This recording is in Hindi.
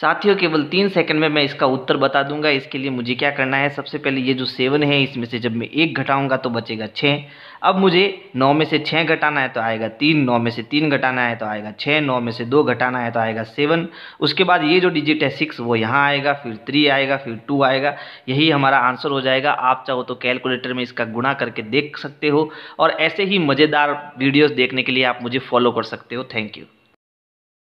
साथियों केवल तीन सेकंड में मैं इसका उत्तर बता दूंगा इसके लिए मुझे क्या करना है सबसे पहले ये जो सेवन है इसमें से जब मैं एक घटाऊंगा तो बचेगा छः अब मुझे नौ में से छः घटाना है तो आएगा तीन नौ में से तीन घटाना है तो आएगा छः नौ में से दो घटाना है तो आएगा सेवन उसके बाद ये जो डिजिट है सिक्स वो यहाँ आएगा फिर थ्री आएगा फिर टू आएगा यही हमारा आंसर हो जाएगा आप चाहो तो कैलकुलेटर में इसका गुणा करके देख सकते हो और ऐसे ही मज़ेदार वीडियोज़ देखने के लिए आप मुझे फॉलो कर सकते हो थैंक यू